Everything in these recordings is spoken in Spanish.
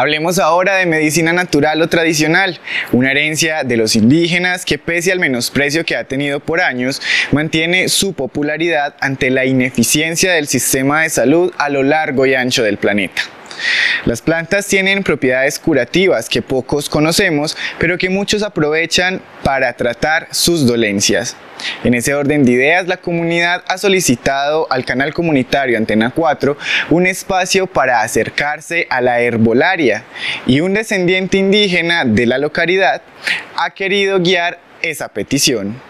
Hablemos ahora de medicina natural o tradicional, una herencia de los indígenas que pese al menosprecio que ha tenido por años, mantiene su popularidad ante la ineficiencia del sistema de salud a lo largo y ancho del planeta. Las plantas tienen propiedades curativas que pocos conocemos, pero que muchos aprovechan para tratar sus dolencias. En ese orden de ideas, la comunidad ha solicitado al canal comunitario Antena 4 un espacio para acercarse a la herbolaria y un descendiente indígena de la localidad ha querido guiar esa petición.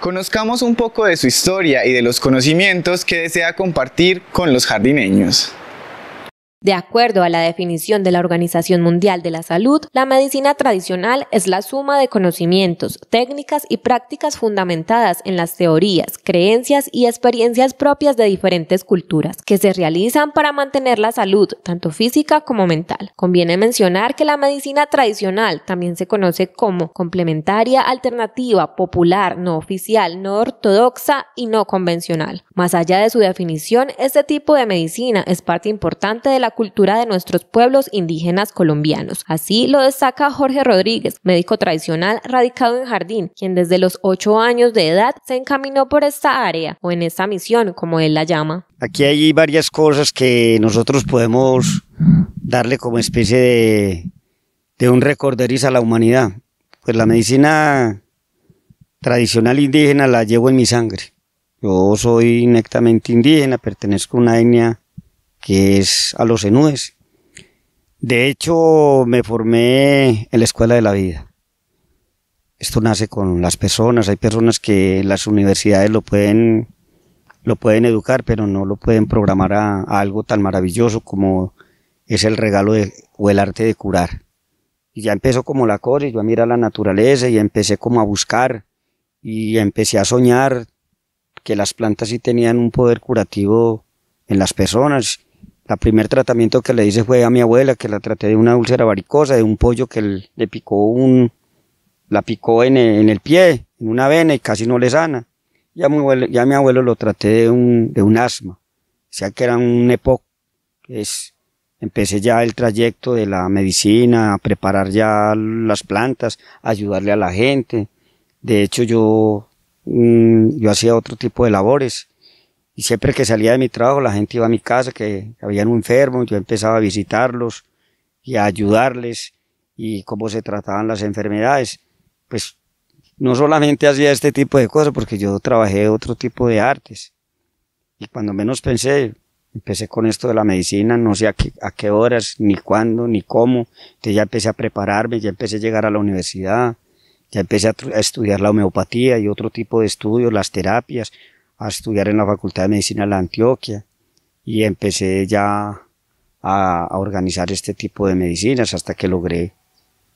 Conozcamos un poco de su historia y de los conocimientos que desea compartir con los jardineños. De acuerdo a la definición de la Organización Mundial de la Salud, la medicina tradicional es la suma de conocimientos, técnicas y prácticas fundamentadas en las teorías, creencias y experiencias propias de diferentes culturas, que se realizan para mantener la salud, tanto física como mental. Conviene mencionar que la medicina tradicional también se conoce como complementaria, alternativa, popular, no oficial, no ortodoxa y no convencional. Más allá de su definición, este tipo de medicina es parte importante de la cultura de nuestros pueblos indígenas colombianos. Así lo destaca Jorge Rodríguez, médico tradicional radicado en Jardín, quien desde los ocho años de edad se encaminó por esta área o en esta misión, como él la llama. Aquí hay varias cosas que nosotros podemos darle como especie de, un recorderiz a la humanidad. Pues la medicina tradicional indígena la llevo en mi sangre. Yo soy netamente indígena, pertenezco a una etnia que es a los enúes. De hecho, me formé en la escuela de la vida. Esto nace con las personas. Hay personas que las universidades lo pueden, lo pueden educar, pero no lo pueden programar a, algo tan maravilloso como es el regalo o el arte de curar. Y ya empezó como la cosa, y yo a la naturaleza y empecé como a buscar y empecé a soñar que las plantas sí tenían un poder curativo en las personas. El primer tratamiento que le hice fue a mi abuela, que la traté de una úlcera varicosa, de un pollo que le picó un, la picó en e, el, pie, en una vena y casi no le sana. Ya mi abuelo, mi abuelo lo traté de un, asma, o sea que era un época es, empecé ya el trayecto de la medicina, a preparar ya las plantas, a ayudarle a la gente. De hecho yo Mm, yo hacía otro tipo de labores. Y siempre que salía de mi trabajo, la gente iba a mi casa, que había un enfermo, yo empezaba a visitarlos y a ayudarles y cómo se trataban las enfermedades. Pues no solamente hacía este tipo de cosas, porque yo trabajé otro tipo de artes. Y cuando menos pensé, empecé con esto de la medicina, no sé a qué, a qué horas, ni cuándo, ni cómo. Entonces ya empecé a prepararme, ya empecé a llegar a la universidad. Ya empecé a, estudiar la homeopatía y otro tipo de estudios, las terapias, a estudiar en la Facultad de Medicina de la Antioquia y empecé ya a, organizar este tipo de medicinas hasta que logré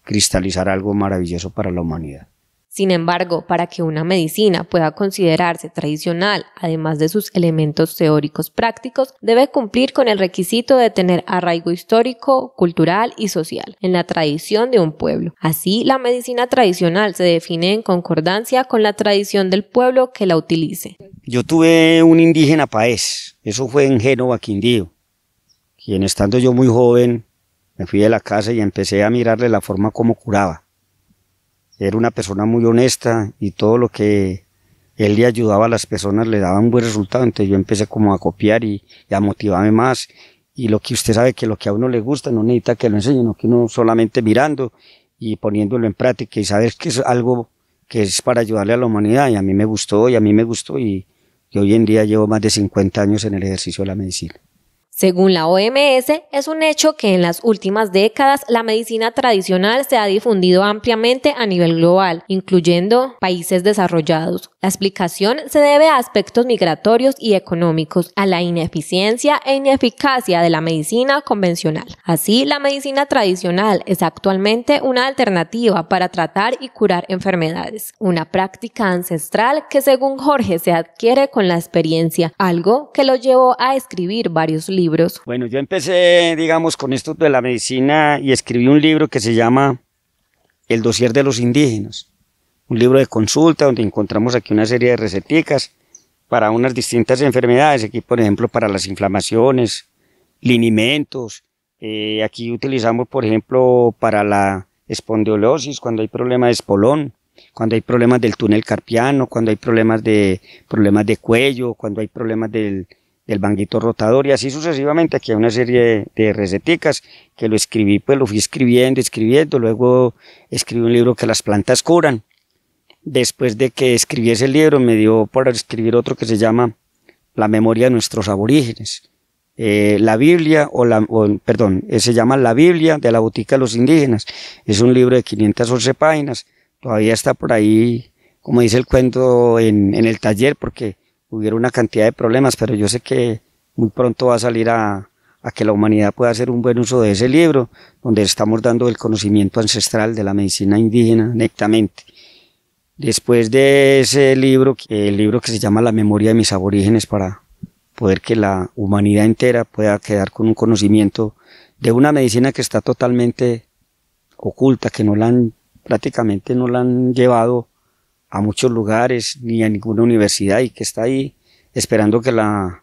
cristalizar algo maravilloso para la humanidad. Sin embargo, para que una medicina pueda considerarse tradicional, además de sus elementos teóricos prácticos, debe cumplir con el requisito de tener arraigo histórico, cultural y social en la tradición de un pueblo. Así, la medicina tradicional se define en concordancia con la tradición del pueblo que la utilice. Yo tuve un indígena país, eso fue en Génova, Quindío, quien estando yo muy joven, me fui de la casa y empecé a mirarle la forma como curaba era una persona muy honesta y todo lo que él le ayudaba a las personas le daba un buen resultado. Entonces yo empecé como a copiar y, a motivarme más. Y lo que usted sabe que lo que a uno le gusta no necesita que lo enseñen, sino que uno solamente mirando y poniéndolo en práctica y saber que es algo que es para ayudarle a la humanidad y a mí me gustó y a mí me gustó y, y hoy en día llevo más de 50 años en el ejercicio de la medicina. Según la OMS, es un hecho que en las últimas décadas la medicina tradicional se ha difundido ampliamente a nivel global, incluyendo países desarrollados. La explicación se debe a aspectos migratorios y económicos, a la ineficiencia e ineficacia de la medicina convencional. Así, la medicina tradicional es actualmente una alternativa para tratar y curar enfermedades, una práctica ancestral que según Jorge se adquiere con la experiencia, algo que lo llevó a escribir varios libros bueno, yo empecé, digamos, con esto de la medicina y escribí un libro que se llama El dossier de los indígenas. Un libro de consulta donde encontramos aquí una serie de receticas para unas distintas enfermedades. Aquí, por ejemplo, para las inflamaciones, linimentos. Eh, aquí utilizamos, por ejemplo, para la espondiolosis, cuando hay problema de espolón, cuando hay problemas del túnel carpiano, cuando hay problemas de, problemas de cuello, cuando hay problemas del del banguito rotador y así sucesivamente. Aquí hay una serie de, receticas que lo escribí, pues lo fui escribiendo, escribiendo. Luego escribí un libro que las plantas curan. Después de que escribiese el libro me dio por escribir otro que se llama La memoria de nuestros aborígenes. Eh, la Biblia, o la, o, perdón, eh, se llama La Biblia de la Botica de los Indígenas. Es un libro de 511 páginas. Todavía está por ahí, como dice el cuento, en, en el taller, porque hubiera una cantidad de problemas, pero yo sé que muy pronto va a salir a, que la humanidad pueda hacer un buen uso de ese libro, donde estamos dando el conocimiento ancestral de la medicina indígena netamente. Después de ese libro, el libro que se llama La memoria de mis aborígenes, para poder que la humanidad entera pueda quedar con un conocimiento de una medicina que está totalmente oculta, que no la han, prácticamente no la han llevado a muchos lugares ni a ninguna universidad y que está ahí esperando que la,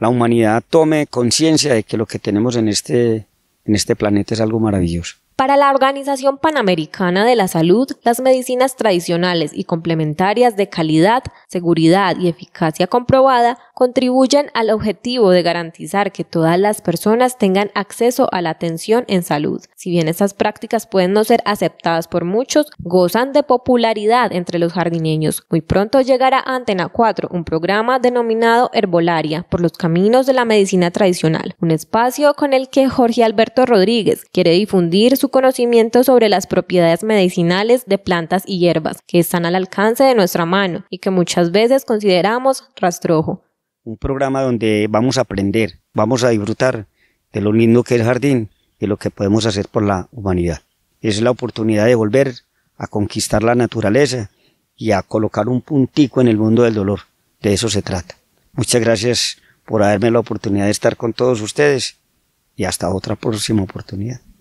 humanidad tome conciencia de que lo que tenemos en este, en este planeta es algo maravilloso. Para la Organización Panamericana de la Salud, las medicinas tradicionales y complementarias de calidad, seguridad y eficacia comprobada contribuyen al objetivo de garantizar que todas las personas tengan acceso a la atención en salud. Si bien estas prácticas pueden no ser aceptadas por muchos, gozan de popularidad entre los jardineños. Muy pronto llegará Antena 4 un programa denominado Herbolaria por los caminos de la medicina tradicional, un espacio con el que Jorge Alberto Rodríguez quiere difundir su conocimiento sobre las propiedades medicinales de plantas y hierbas que están al alcance de nuestra mano y que muchas veces consideramos rastrojo un programa donde vamos a aprender, vamos a disfrutar de lo lindo que es el jardín y lo que podemos hacer por la humanidad. Es la oportunidad de volver a conquistar la naturaleza y a colocar un puntico en el mundo del dolor. De eso se trata. Muchas gracias por haberme la oportunidad de estar con todos ustedes y hasta otra próxima oportunidad.